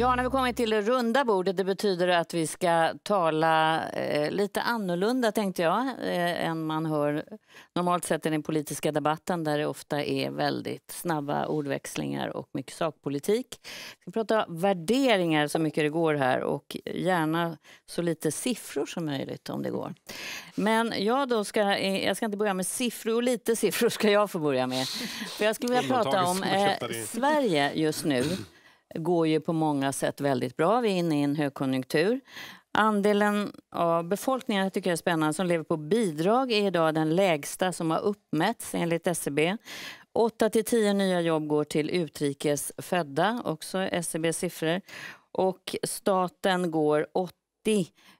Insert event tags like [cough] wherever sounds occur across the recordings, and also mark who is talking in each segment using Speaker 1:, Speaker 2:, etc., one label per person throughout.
Speaker 1: Ja, när vi kommer till det runda bordet, det betyder att vi ska tala eh, lite annorlunda tänkte jag, eh, än man hör normalt sett i den politiska debatten där det ofta är väldigt snabba ordväxlingar och mycket sakpolitik. Vi ska prata värderingar så mycket det går här och gärna så lite siffror som möjligt om det går. Men jag då ska, eh, jag ska inte börja med siffror, och lite siffror ska jag få börja med. För jag skulle vilja prata om eh, Sverige just nu går ju på många sätt väldigt bra. Vi är inne i en högkonjunktur. Andelen av befolkningen jag tycker är spännande, som lever på bidrag är idag den lägsta som har uppmätts enligt SCB. E 8 till 10 nya jobb går till utrikes födda, också SCBs e siffror. Och staten går 80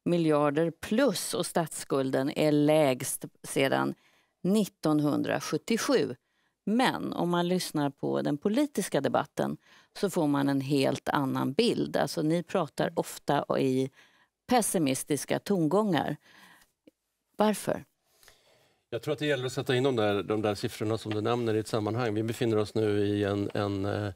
Speaker 1: miljarder plus och statsskulden är lägst sedan 1977. Men om man lyssnar på den politiska debatten så får man en helt annan bild. Alltså, ni pratar ofta i pessimistiska tongångar. Varför?
Speaker 2: Jag tror att det gäller att sätta in de där, de där siffrorna som du nämner i ett sammanhang. Vi befinner oss nu i en, en eh,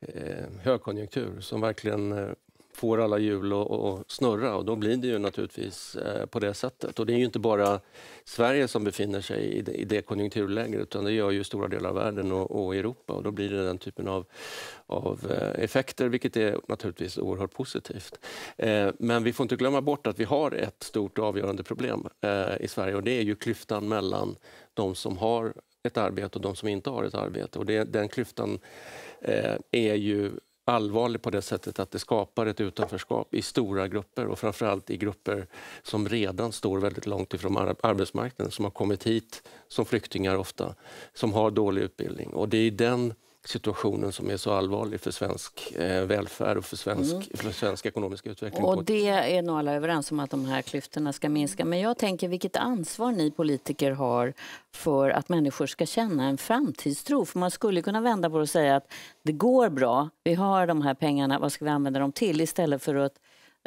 Speaker 2: eh högkonjunktur som verkligen eh, får alla hjul att snurra och då blir det ju naturligtvis eh, på det sättet. Och det är ju inte bara Sverige som befinner sig i det, konjunkturläget utan det gör ju stora delar av världen och, Europa och då blir det den typen av, av eh, effekter vilket är naturligtvis oerhört positivt. Eh, men vi får inte glömma bort att vi har ett stort och avgörande problem i Sverige och det är ju klyftan mellan de som har ett arbete och de som inte har ett arbete. Och det, den klyftan är ju allvarlig på det sättet att det skapar ett utanförskap i stora grupper och framförallt i grupper som redan står väldigt långt ifrån arbetsmarknaden, som har kommit hit som flyktingar ofta, som har dålig utbildning. Och det är den situationen som är så allvarlig för svensk eh, välfärd och för svensk, mm. för svensk ekonomisk utveckling. Och
Speaker 1: det är nog alla överens om att de här klyftorna ska minska. Men jag tänker vilket ansvar ni politiker har för att människor ska känna en framtidstro. För man skulle kunna vända på det och säga att det går bra, vi har de här pengarna, vad ska vi använda dem till? Istället för att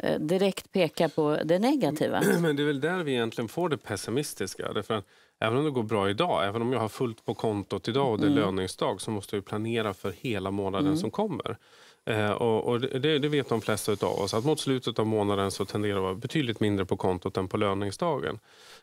Speaker 1: eh, direkt peka på det negativa. [clears throat] Men
Speaker 3: det är väl där vi egentligen får det pessimistiska. Därför att Även om det går bra idag, även om jag har fullt på kontot idag och det är mm. löningsdag så måste jag planera för hela månaden mm. som kommer. Eh, och, och det, det, vet de flesta av oss, att mot slutet av månaden så tenderar det att vara betydligt mindre på kontot än på löningsdagen.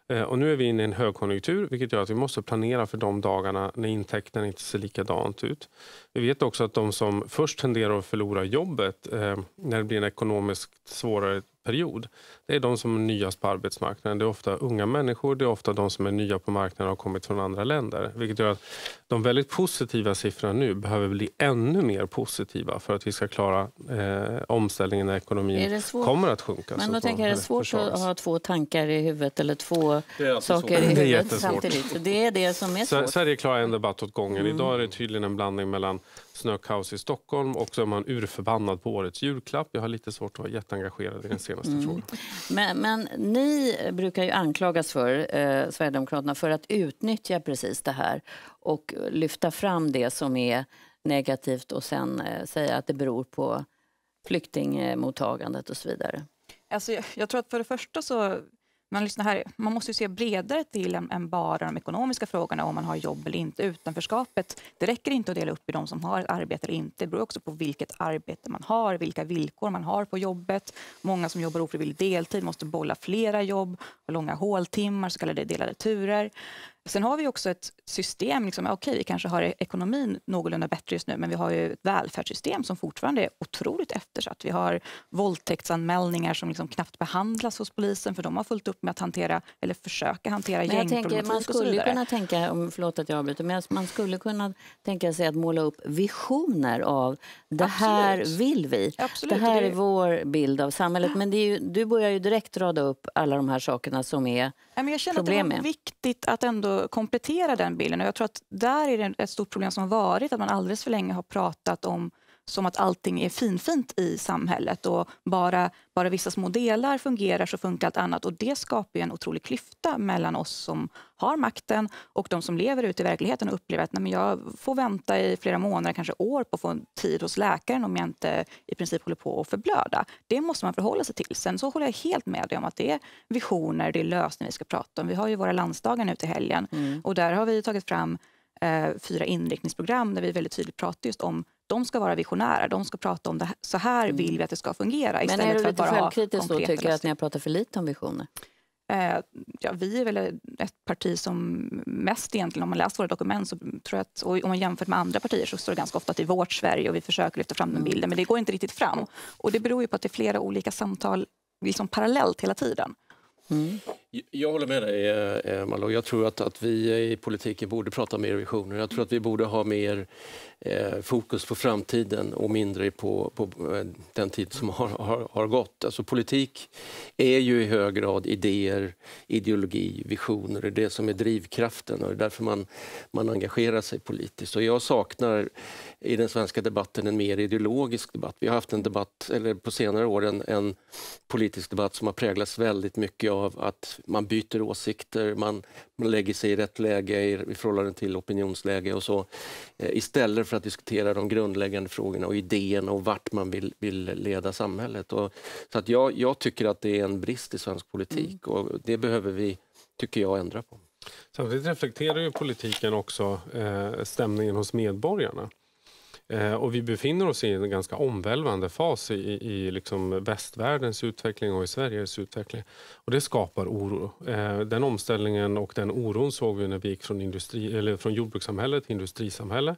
Speaker 3: Eh, och nu är vi inne i en högkonjunktur vilket gör att vi måste planera för de dagarna när intäkterna inte ser likadant ut. Vi vet också att de som först tenderar att förlora jobbet eh, när det blir en ekonomiskt svårare period. Det är de som är nyast på arbetsmarknaden. Det är ofta unga människor, det är ofta de som är nya på marknaden och har kommit från andra länder. Vilket gör att de väldigt positiva siffrorna nu behöver bli ännu mer positiva för att vi ska klara eh, omställningen när ekonomin kommer att sjunka. Men då tänker
Speaker 1: jag, är det svårt försvaras. att ha två tankar i huvudet eller två saker svårt. i huvudet det samtidigt? Det är det som är svårt.
Speaker 3: Sverige klarar en debatt åt gången. Mm. Idag är det mm. tydligen en blandning mellan snökaos i Stockholm och så är man urförbannad på årets julklapp. Jag har lite svårt att vara jätteengagerad i den senaste mm. frågan.
Speaker 1: Men, men, ni brukar ju anklagas för, eh, Sverigedemokraterna, för att utnyttja precis det här och lyfta fram det som är negativt och sen eh, säga att det beror på
Speaker 4: flyktingmottagandet och så vidare. Alltså, jag, jag tror att för det första så man, lyssnar här, man måste se bredare till än, än, bara de ekonomiska frågorna om man har jobb eller inte. Utanförskapet, det räcker inte att dela upp i de som har ett arbete eller inte. Det beror också på vilket arbete man har, vilka villkor man har på jobbet. Många som jobbar ofrivillig deltid måste bolla flera jobb, långa håltimmar, så kallade delade turer. Sen har vi också ett system, liksom, okej okay, vi kanske har ekonomin någorlunda bättre just nu men vi har ju ett välfärdssystem som fortfarande är otroligt eftersatt. Vi har våldtäktsanmälningar som liksom knappt behandlas hos polisen för de har fullt upp med att hantera eller försöka hantera men gängproblematik tänker, man skulle Kunna
Speaker 1: tänka, förlåt att jag avbryter, men man skulle kunna tänka sig att måla upp visioner av det Absolut. här vill vi. Absolut, det här är... vår bild av samhället. Men ju, du börjar ju direkt rada upp alla de här
Speaker 4: sakerna som är jag känner problemen. att det var viktigt att ändå komplettera den bilden. Och jag tror att där är det ett stort problem som har varit att man alldeles för länge har pratat om som att allting är finfint i samhället och bara, bara vissa små delar fungerar så funkar allt annat. Och Det skapar en otrolig klyfta mellan oss som har makten och de som lever ute i verkligheten och upplever att nej, men jag får vänta i flera månader, kanske år, på att få en tid hos läkaren om jag inte i princip håller på att förblöda. Det måste man förhålla sig till. Sen så håller jag helt med dig om att det är visioner, det är lösningar vi ska prata om. Vi har ju våra landsdagar nu till helgen mm. och där har vi tagit fram eh, fyra inriktningsprogram där vi väldigt tydligt pratar just om de ska vara visionära. De ska prata om det här, så här mm. vill vi att det ska fungera. Men är du lite självkritisk och Tycker att ni har pratat för lite om visioner? Eh, ja, vi är väl ett parti som mest egentligen, om man läser våra dokument, så tror jag att, och om man jämför med andra partier så står det ganska ofta att det är vårt Sverige och vi försöker lyfta fram den mm. bilden, men det går inte riktigt fram. Och det beror ju på att det är flera olika samtal liksom parallellt hela tiden.
Speaker 2: Mm. Jag håller med dig, eh, eh, Malou. Jag tror att, att vi i politiken borde prata mer visioner. Jag tror att vi borde ha mer eh, fokus på framtiden och mindre på, på eh, den tid som har, har, har, gått. Alltså, politik är ju i hög grad idéer, ideologi, visioner. Det är det som är drivkraften och det är därför man, man engagerar sig politiskt. Och jag saknar i den svenska debatten en mer ideologisk debatt. Vi har haft en debatt, eller på senare år, en, en politisk debatt som har präglats väldigt mycket av att man byter åsikter, man, man lägger sig i rätt läge i, i förhållande till opinionsläge och så. Eh, istället för att diskutera de grundläggande frågorna och idéerna och vart man vill, vill leda samhället. Och, så att jag, jag tycker att det är en brist i svensk politik mm. och det behöver vi, tycker jag, ändra på.
Speaker 3: Samtidigt reflekterar ju politiken också eh, stämningen hos medborgarna. Eh, och vi befinner oss i en ganska omvälvande fas i, i liksom västvärldens utveckling och i Sveriges utveckling. Och det skapar oro. Eh, den omställningen och den oron såg vi när vi gick från, industri, eller från jordbrukssamhälle till industrisamhälle.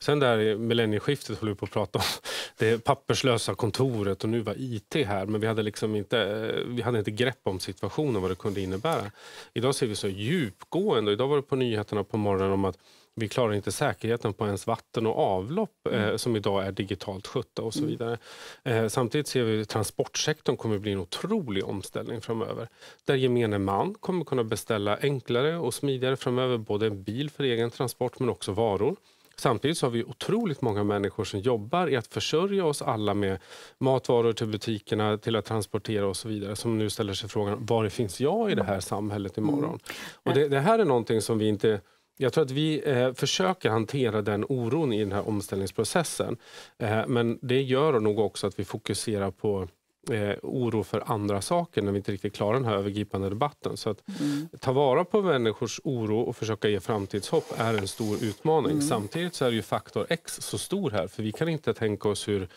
Speaker 3: Sen där millennieskiftet håller vi på att prata om [laughs] det papperslösa kontoret och nu var IT här men vi hade, liksom inte, eh, vi hade inte grepp om situationen vad det kunde innebära. Idag ser vi så djupgående, idag var det på nyheterna på morgonen om att vi klarar inte säkerheten på ens vatten och avlopp eh, mm. eh, som idag är digitalt skötta och så mm. vidare. Eh, samtidigt ser vi att transportsektorn kommer bli en otrolig omställning framöver. Där gemene man kommer kunna beställa enklare och smidigare framöver både en bil för egen transport men också varor. Samtidigt så har vi otroligt många människor som jobbar i att försörja oss alla med matvaror till butikerna, till att transportera och så vidare, som nu ställer sig frågan, var finns jag i det här samhället imorgon? Mm. Och det, det här är någonting som vi inte jag tror att vi eh, försöker hantera den oron i den här omställningsprocessen. Eh, men det gör nog också att vi fokuserar på eh, oro för andra saker när vi inte riktigt klarar den här övergripande debatten. Så att mm. ta vara på människors oro och försöka ge framtidshopp är en stor utmaning. Mm. Samtidigt så är ju faktor X så stor här, för vi kan inte tänka oss hur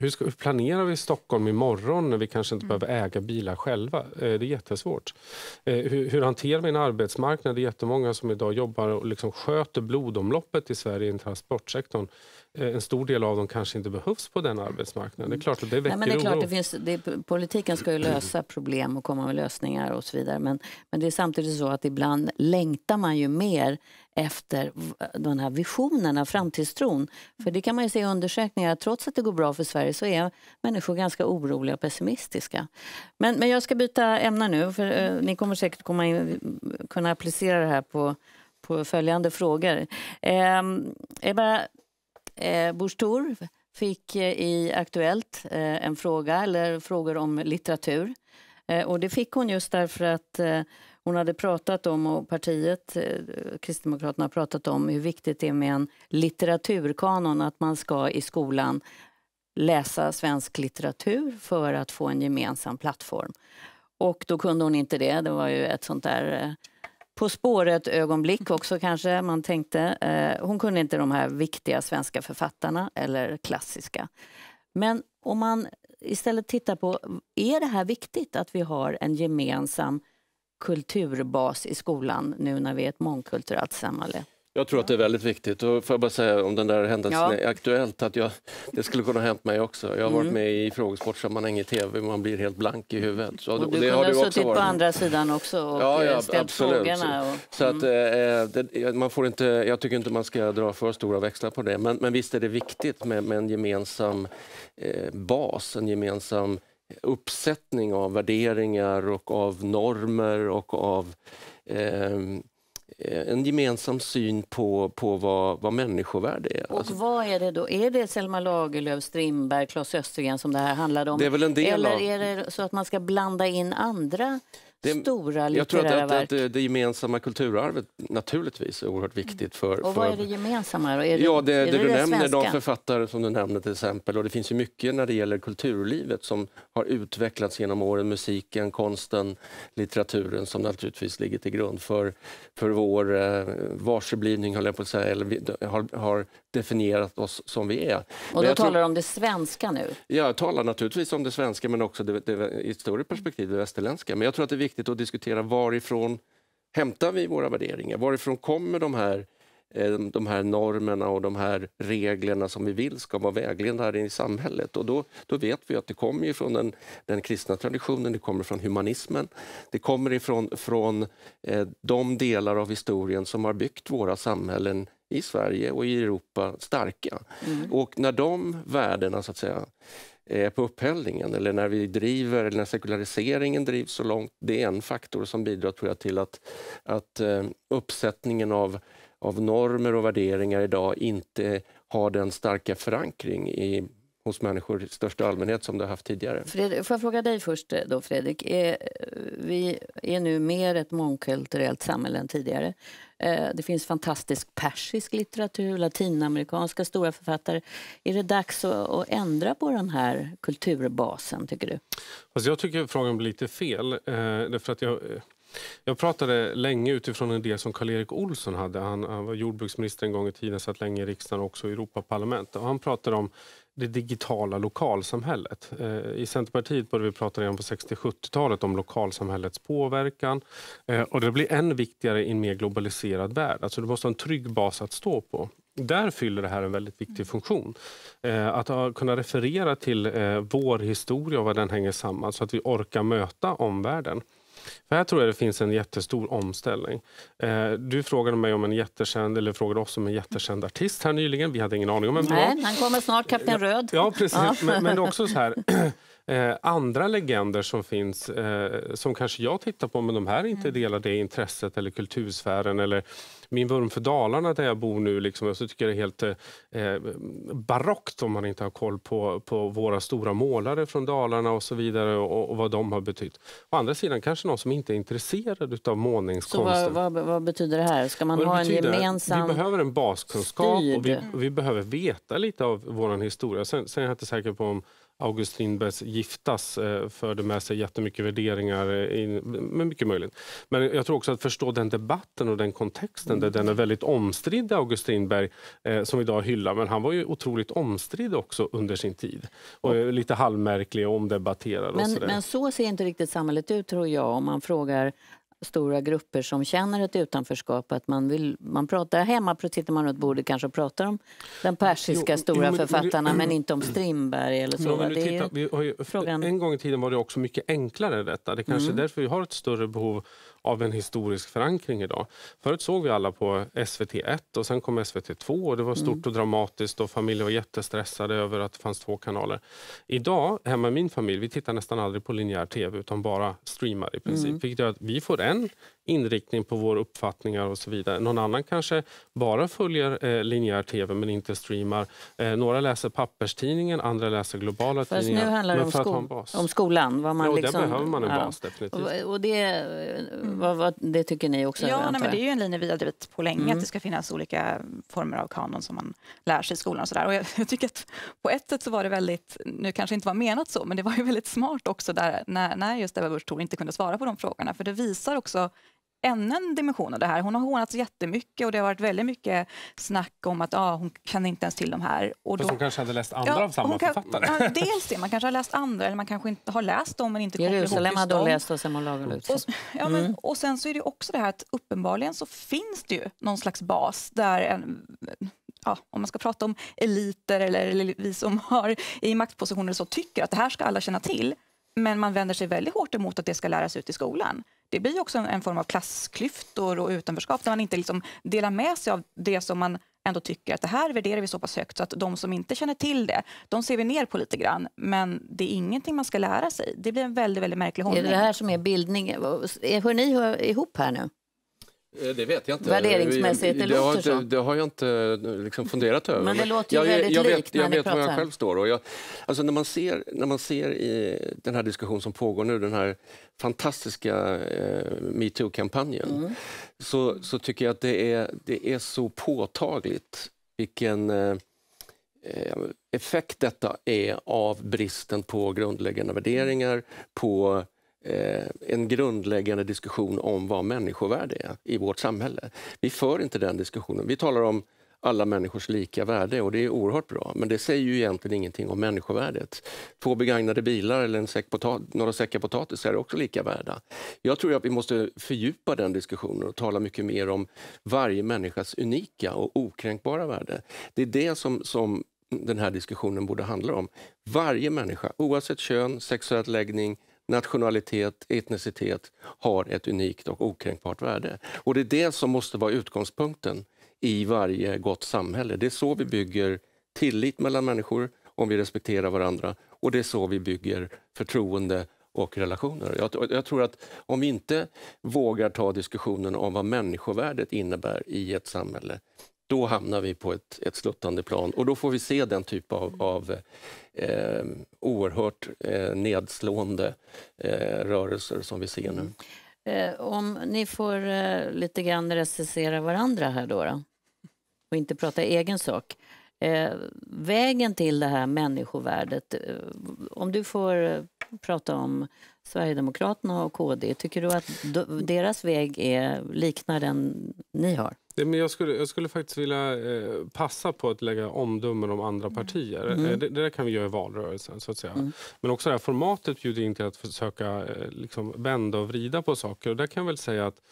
Speaker 3: hur, ska, hur planerar vi Stockholm imorgon när vi kanske inte mm. behöver äga bilar själva? Eh, det är jättesvårt. Eh, hur, hur hanterar vi en arbetsmarknad? Det är jättemånga som idag jobbar och liksom sköter blodomloppet i Sverige i transportsektorn. Eh, en stor del av dem kanske inte behövs på den arbetsmarknaden. Det är klart att det väcker Nej, men det är klart, Det finns,
Speaker 1: det, politiken ska ju lösa problem och komma med lösningar och så vidare. Men, men det är samtidigt så att ibland längtar man ju mer efter de här visionerna, framtidstron. För det kan man ju se i undersökningar, trots att det går bra för Sverige så är människor ganska oroliga och pessimistiska. Men, men jag ska byta ämne nu, för eh, ni kommer säkert komma in, kunna applicera det här på på följande frågor. Eh, Ebba, Eh, Borstor fick eh, i Aktuellt eh, en fråga, eller frågor om litteratur. Eh, och det fick hon just därför att hon hade pratat om, och partiet, Kristdemokraterna har pratat om hur viktigt det är med en litteraturkanon, att man ska i skolan läsa svensk litteratur för att få en gemensam plattform. Och då kunde hon inte det, det var ju ett sånt där på spåret-ögonblick också kanske man tänkte. Eh, hon kunde inte de här viktiga svenska författarna eller klassiska. Men om man istället tittar på, är det här viktigt att vi har en gemensam kulturbas i skolan nu när vi är ett mångkulturellt samhälle?
Speaker 2: Jag tror att det är väldigt viktigt. Och får jag bara säga om den där händelsen ja. är aktuellt att jag, det skulle kunna ha hänt mig också. Jag har mm. varit med i frågesportsammanhang i tv, man blir helt blank i huvudet. Så, och du och det kunde har ha suttit varit. på andra
Speaker 1: sidan också och ja, ja, ställt absolut. frågorna. Och, så att,
Speaker 2: mm. Eh, eh, det, man får inte, jag tycker inte man ska dra för stora växlar på det. Men, men visst är det viktigt med, med en gemensam eh, bas, en gemensam uppsättning av värderingar och av normer och av eh, Eh, en gemensam syn på, på vad, vad människovärde är.
Speaker 1: Och alltså, vad är det då? Är det Selma Lagerlöf, Strindberg, Klas Östergren som det här handlade om? Det är väl en del Eller av... är det så att man ska blanda in andra det, stora litterära verk. Jag tror att,
Speaker 2: att, att, det gemensamma kulturarvet naturligtvis är oerhört viktigt. För, Och vad är det
Speaker 1: gemensamma? Då? Är det, ja, det, är det, det du nämner, svenska? de
Speaker 2: författare som du nämner, till exempel. Och det finns ju mycket när det gäller kulturlivet som har utvecklats genom åren. Musiken, konsten, litteraturen som naturligtvis ligger till grund för, för vår eh, varseblivning, höll jag på att säga, eller har, har definierat oss som vi är. Och då talar
Speaker 1: du om det svenska nu?
Speaker 2: Jag talar naturligtvis om det svenska men också det, det, i ett större perspektiv det västerländska. Men jag tror att det är viktigt att diskutera varifrån hämtar vi våra värderingar? Varifrån kommer de här Eh, de här normerna och de här reglerna som vi vill ska vara vägledande i samhället. Och då, då vet vi att det kommer från den, den, kristna traditionen, det kommer från humanismen. Det kommer ifrån från, eh, de delar av historien som har byggt våra samhällen i Sverige och i Europa starka. Mm. Och när de värdena så att säga Eh, på upphällningen eller när vi driver, eller när sekulariseringen drivs så långt. Det är en faktor som bidrar tror jag till att, att eh, uppsättningen av, av normer och värderingar idag inte har den starka förankring i hos människor i största allmänhet som det har haft tidigare.
Speaker 1: Fredrik, får jag fråga dig först eh, då Fredrik. Är, eh, vi är nu mer ett mångkulturellt samhälle än tidigare. Eh, det finns fantastisk persisk litteratur, latinamerikanska stora författare. Är det dags att, ändra på den här kulturbasen, tycker du?
Speaker 3: Alltså jag tycker frågan blir lite fel. Därför att jag, jag pratade länge utifrån en idé som Karl-Erik Olsson hade. Han, han, var jordbruksminister en gång i tiden, satt länge i riksdagen också i Europaparlamentet. han pratade om det digitala lokalsamhället. Eh, I Centerpartiet började vi prata redan på 60-70-talet om lokalsamhällets påverkan. Eh, och det blir än viktigare i en mer globaliserad värld. Alltså du måste ha en trygg bas att stå på. Där fyller det här en väldigt viktig mm. funktion. Eh, att kunna referera till vår historia och vad den hänger samman så att vi orkar möta omvärlden. För här tror jag det finns en jättestor omställning. Eh, du frågade mig om en jättekänd, eller frågade oss om en jättekänd artist här nyligen. Vi hade ingen aning om vem det var. Nej, han kommer
Speaker 1: snart, Kapten Röd. Ja, precis. Ja. Men, men det är också så här,
Speaker 3: [laughs] [clears throat] eh, andra legender som finns, eh, som kanske jag tittar på, men de här inte mm. delar det intresset eller kultursfären eller min vurm för Dalarna där jag bor nu, liksom, jag tycker det är helt eh, barockt om man inte har koll på, på våra stora målare från Dalarna och så vidare och, och vad de har betytt. Å andra sidan kanske någon som inte är intresserad av målningskonsten. Så
Speaker 1: vad, vad, vad betyder det här? Ska man ha en gemensam Vi
Speaker 3: behöver en baskunskap styrd. och vi, vi, behöver veta lite av vår historia. Sen, sen är jag inte säker på om August Strindbergs Giftas eh, förde med sig jättemycket värderingar, eh, in, men mycket möjligt. Men jag tror också att förstå den debatten och den kontexten mm. där den är väldigt omstridd, August Strindberg, eh, som idag hyllar, men han var ju otroligt omstridd också under sin tid. Och mm. lite halvmärklig och omdebatterad. Men, och men
Speaker 1: så ser inte riktigt samhället ut tror jag om man frågar stora grupper som känner ett utanförskap. Att man, vill, man pratar hemma, sitter man runt bordet kanske och pratar om den persiska jo, stora jo, men, författarna men inte om Strindberg eller så. Jo,
Speaker 3: tittar, ju, ju, en gång i tiden var det också mycket enklare detta. Det kanske mm. är därför vi har ett större behov av en historisk förankring idag. Förut såg vi alla på SVT1 och sen kom SVT2 och det var stort mm. och dramatiskt och familjer var jättestressade över att det fanns två kanaler. Idag, hemma i min familj, vi tittar nästan aldrig på linjär tv utan bara streamar i princip. Mm. Vilket gör att vi får en inriktning på våra uppfattningar och så vidare. Någon annan kanske bara följer eh, linjär tv men inte streamar. Eh, några läser papperstidningen, andra läser globala Fast tidningar. nu handlar det om, sko om,
Speaker 1: skolan. Vad man ja, liksom, där behöver man en ja. bas definitivt. Och, och det, eh,
Speaker 4: vad, vad, det tycker ni också? Ja, nej, men det är ju en linje vi har drivit på länge, mm. att det ska finnas olika former av kanon som man lär sig i skolan. Och, så och jag, [laughs] jag, tycker att på ett sätt så var det väldigt, nu kanske inte var menat så, men det var ju väldigt smart också där när, när just Ebba Busch inte kunde svara på de frågorna, för det visar också ännu en dimension av det här. Hon har hånats jättemycket och det har varit väldigt mycket snack om att ah, hon kan inte ens till de här. Och då, hon
Speaker 1: kanske hade läst andra ja, av samma kan, författare? Ja, [laughs] dels
Speaker 4: det, man kanske har läst andra eller man kanske inte har läst dem men inte kommer ihåg just hade hon läst
Speaker 1: och sen hon lagade ut. Och, ja, men, mm.
Speaker 4: och sen så är det också det här att uppenbarligen så finns det ju någon slags bas där en, Ja, om man ska prata om eliter eller, eller vi som har i maktpositioner så tycker att det här ska alla känna till. Men man vänder sig väldigt hårt emot att det ska läras ut i skolan det blir också en, en, form av klassklyftor och utanförskap där man inte liksom delar med sig av det som man ändå tycker att det här värderar vi så pass högt så att de som inte känner till det, de ser vi ner på lite grann. Men det är ingenting man ska lära sig. Det blir en väldigt, väldigt märklig hållning. Det är det här som är bildning. Hör ni ihop här nu?
Speaker 2: Eh, det vet jag inte. Värderingsmässigt, eh, det, det låter så. Det har jag inte eh, liksom funderat över. Men det låter ju jag, väldigt jag, jag likt vet, när Jag vet var jag själv står. Och jag, alltså när, man ser, när man ser i den här diskussion som pågår nu, den här fantastiska eh, metoo-kampanjen, mm. så, så tycker jag att det är, det är så påtagligt vilken eh, effekt detta är av bristen på grundläggande värderingar, på Eh, en grundläggande diskussion om vad människovärde är i vårt samhälle. Vi för inte den diskussionen. Vi talar om alla människors lika värde och det är oerhört bra. Men det säger ju egentligen ingenting om människovärdet. Två begagnade bilar eller en säck några säckar potatis är också lika värda. Jag tror att vi måste fördjupa den diskussionen och tala mycket mer om varje människas unika och okränkbara värde. Det är det som, som den här diskussionen borde handla om. Varje människa, oavsett kön, sexuell läggning, nationalitet, etnicitet har ett unikt och okränkbart värde. Och Det är det som måste vara utgångspunkten i varje gott samhälle. Det är så vi bygger tillit mellan människor om vi respekterar varandra och det är så vi bygger förtroende och relationer. Jag, jag, tror att om vi inte vågar ta diskussionen om vad människovärdet innebär i ett samhälle, då hamnar vi på ett, ett sluttande plan och då får vi se den typ av, mm. av eh, oerhört eh, nedslående eh, rörelser som vi ser nu. Mm.
Speaker 1: Eh, om ni får eh, lite grann recensera varandra här då, då, och inte prata egen sak. Eh, vägen till det här människovärdet, om du får prata om Sverigedemokraterna och KD, tycker du att deras väg är, liknar den ni har?
Speaker 3: Nej, men jag, skulle, jag skulle faktiskt vilja eh, passa på att lägga omdömen om andra mm. partier. Mm. Eh, det, det, där kan vi göra i valrörelsen. så att säga. Mm. Men också det här formatet bjuder in till att försöka eh, liksom vända och vrida på saker. Och där kan jag väl säga att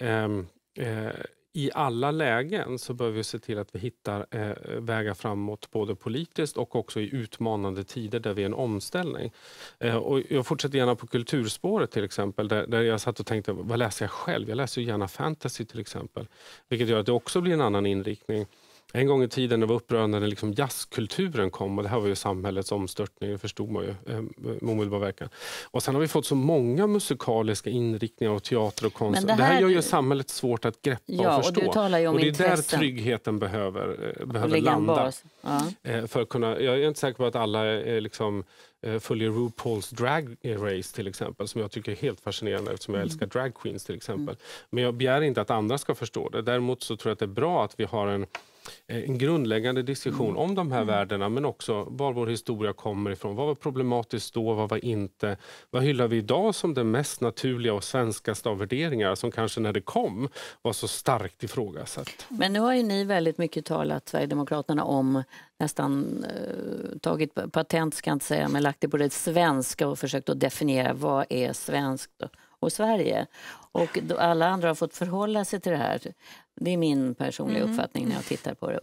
Speaker 3: ehm, eh, i alla lägen så bör vi se till att vi hittar eh, vägar framåt både politiskt och också i utmanande tider där vi är en omställning. Eh, och jag fortsätter gärna på kulturspåret till exempel där, där, jag satt och tänkte vad läser jag själv? Jag läser gärna fantasy till exempel vilket gör att det också blir en annan inriktning. En gång i tiden det var upprörande när liksom jazzkulturen kom och det här var ju samhällets omstörtning, det förstod man ju eh, med omedelbar verkan. Och sen har vi fått så många musikaliska inriktningar och teater och konst. det, här... det här gör ju samhället svårt att greppa ja, och förstå. Och, och det är där tryggheten behöver, eh, behöver landa. Ja. Eh, för att kunna, jag är inte säker på att alla är liksom följer RuPaul's Drag Race till exempel, som jag tycker är helt fascinerande eftersom jag mm. älskar drag queens till exempel. Mm. Men jag begär inte att andra ska förstå det. Däremot så tror jag att det är bra att vi har en Eh, en grundläggande diskussion mm. om de här mm. värdena men också var vår historia kommer ifrån. Vad var problematiskt då? Vad var inte? Vad hyllar vi idag som det mest naturliga och svenskaste av värderingar som kanske när det kom var så starkt ifrågasatt?
Speaker 1: Men nu har ju ni väldigt mycket talat, Sverigedemokraterna, om nästan eh, tagit patent, ska jag inte säga, men lagt det på det svenska och försökt att definiera vad är svenskt och Sverige. Och alla andra har fått förhålla sig till det här. Det är min personliga mm. uppfattning när jag mm. tittar på det.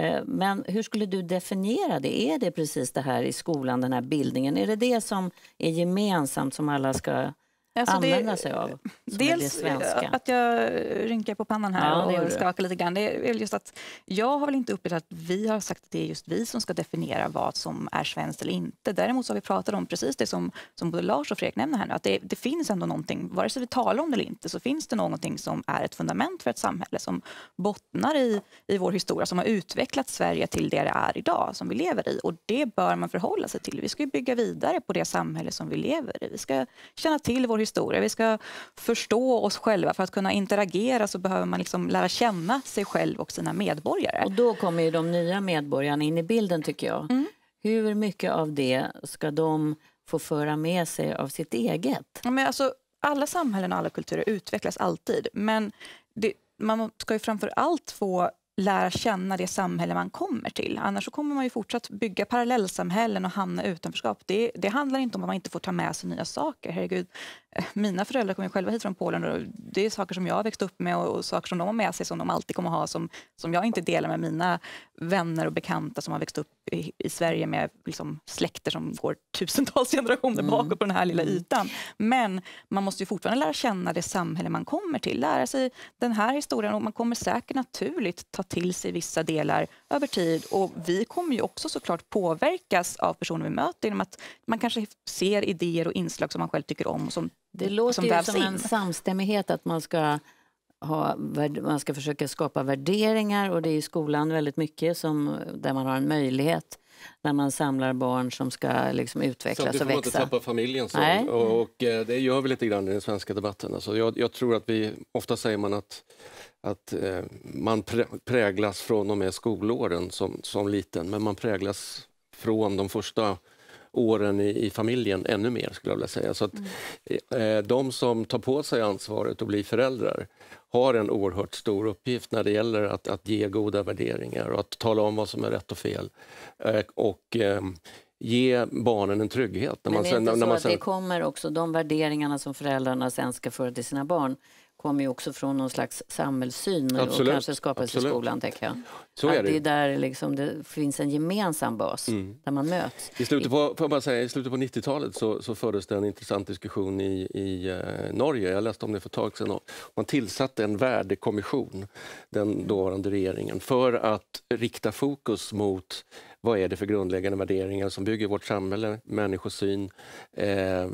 Speaker 1: Eh, men hur skulle du definiera det? Är det precis det här i skolan, den här bildningen? Är det det som är gemensamt som alla ska
Speaker 4: alltså använda det, sig av? Dels eh, att jag rynkar på pannan här ja, och skakar lite grann. Det är just att jag har väl inte upplevt att vi har sagt att det är just vi som ska definiera vad som är svenskt eller inte. Däremot så har vi pratat om precis det som, som både Lars och Fredrik nämner här nu, att det, det finns ändå någonting, vare sig vi talar om det eller inte, så finns det någonting som är ett fundament för ett samhälle som bottnar i, i vår historia, som har utvecklat Sverige till det det är idag, som vi lever i. Och det bör man förhålla sig till. Vi ska ju bygga vidare på det samhälle som vi lever i. Vi ska känna till vår historia historia. Vi ska förstå oss själva. För att kunna interagera så behöver man liksom lära känna sig själv och sina medborgare. Och då kommer ju de nya medborgarna in i bilden tycker jag. Mm. Hur mycket av det ska de få föra med sig av sitt eget? Men alltså, alla samhällen och alla kulturer utvecklas alltid. Men det, man ska ju framför allt få lära känna det samhälle man kommer till. Annars kommer man ju fortsatt bygga parallellsamhällen och hamna i utanförskap. Det, det handlar inte om att man inte får ta med sig nya saker. Herregud, mina föräldrar kom ju själva hit från Polen och det är saker som jag har växt upp med och, och, saker som de har med sig som de alltid kommer ha som, som jag inte delar med mina vänner och bekanta som har växt upp i, i Sverige med liksom, släkter som går tusentals [laughs] generationer mm. bakåt på den här lilla mm. ytan. Men man måste ju fortfarande lära känna det samhälle man kommer till, lära sig den här historien och man kommer säkert naturligt ta till sig vissa delar över tid och vi kommer ju också såklart påverkas av personer vi möter genom att man kanske ser idéer och inslag som man själv tycker om och som det låter som ju som in. en
Speaker 1: samstämmighet att man ska, ha, man ska försöka skapa värderingar och det är i skolan väldigt mycket som, där man har en möjlighet när man samlar barn som ska liksom utvecklas och växa. Samtidigt får man inte
Speaker 2: tappa familjen. roll och, och, eh, det gör vi lite grann i den svenska debatten. Alltså jag, jag tror att vi, ofta säger man att att eh, man präglas från och med skolåren som, som liten, men man präglas från de första åren i, i, familjen ännu mer skulle jag vilja säga. Så att, mm. eh, de som tar på sig ansvaret och blir föräldrar har en oerhört stor uppgift när det gäller att, att ge goda värderingar och att tala om vad som är rätt och fel. Eh, och eh, ge barnen en trygghet. När man Men det är inte sen, när, så när man sen... att det
Speaker 1: kommer också de värderingarna som föräldrarna sen ska föra till sina barn kommer ju också från någon slags samhällssyn Absolut. och kanske skapas i skolan. Tänker jag. Så att är det. det är där liksom det finns en gemensam bas mm. där man möts.
Speaker 2: I slutet på, på 90-talet så, så fördes det en intressant diskussion i, i eh, Norge. Jag läste om det för ett tag sedan. Man tillsatte en värdekommission, den dåvarande regeringen, för att rikta fokus mot vad är det för grundläggande värderingar som bygger vårt samhälle, människosyn, eh,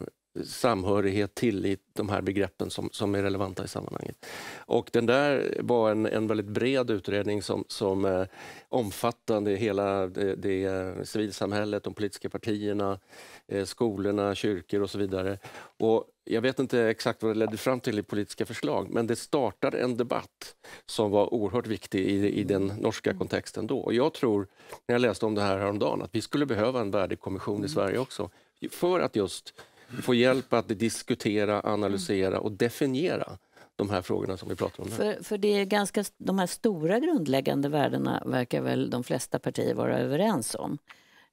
Speaker 2: samhörighet, tillit, de här begreppen som, som är relevanta i sammanhanget. Och den där var en, en väldigt bred utredning som, som eh, omfattade hela eh, det, det, eh, civilsamhället, de politiska partierna, eh, skolorna, kyrkor och så vidare. Och jag vet inte exakt vad det ledde fram till i politiska förslag, men det startade en debatt som var oerhört viktig i, i den norska mm. kontexten då. Och jag tror, när jag läste om det här häromdagen, att vi skulle behöva en värdekommission i mm. Sverige också, för att just få hjälp att diskutera, analysera och definiera de här frågorna som vi pratar om nu. För,
Speaker 1: för det är ganska, de här stora grundläggande värdena verkar väl de flesta partier vara överens om.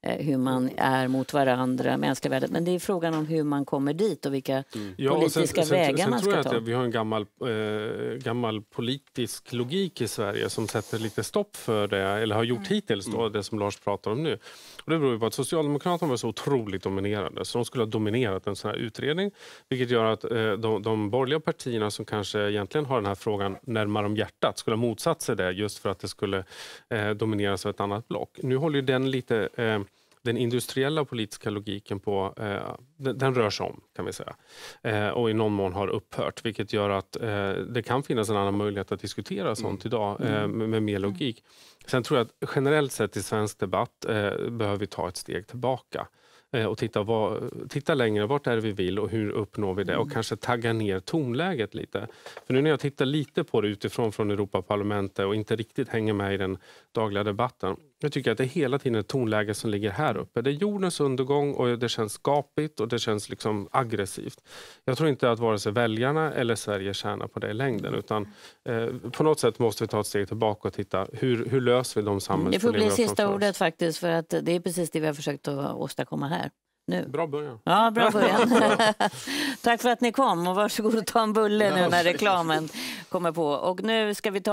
Speaker 1: Eh, hur man mm. är mot varandra, mänskliga värdet. Men det är frågan om hur man kommer dit och vilka mm. politiska sen, sen, vägar sen, man ska ta. vi
Speaker 3: har en gammal, eh, gammal politisk logik i Sverige som sätter lite stopp för det, eller har gjort mm. hittills, då, mm. det som Lars pratar om nu. Och det beror på att Socialdemokraterna var så otroligt dominerande, så de skulle ha dominerat en sån här utredning, vilket gör att eh, de, de borgerliga partierna som kanske egentligen har den här frågan närmare om hjärtat skulle ha motsatt sig det just för att det skulle eh, domineras av ett annat block. Nu håller den lite eh, den industriella politiska logiken på, eh, den, den, rör sig om kan vi säga. Eh, och i någon mån har upphört vilket gör att eh, det kan finnas en annan möjlighet att diskutera mm. sånt idag eh, mm. med, med, mer mm. logik. Sen tror jag att generellt sett i svensk debatt eh, behöver vi ta ett steg tillbaka eh, och titta, vad, titta längre, vart är det vi vill och hur uppnår vi det? Och kanske tagga ner tonläget lite. För nu när jag tittar lite på det utifrån från Europaparlamentet och inte riktigt hänger med i den dagliga debatten jag tycker att det är hela tiden ett tonläge som ligger här uppe. Det är jordens undergång och det känns skapigt och det känns liksom aggressivt. Jag tror inte att vare sig väljarna eller Sverige tjänar på det i längden. Utan, eh, på något sätt måste vi ta ett steg tillbaka och titta hur, hur löser vi de samhällsproblem Det får bli sista
Speaker 1: ordet faktiskt för att det är precis det vi har försökt att åstadkomma här. Nu. Bra
Speaker 3: början. Ja, bra [laughs] början.
Speaker 1: Tack för att ni kom och varsågod att ta en bulle nu när reklamen kommer på. Och nu ska vi ta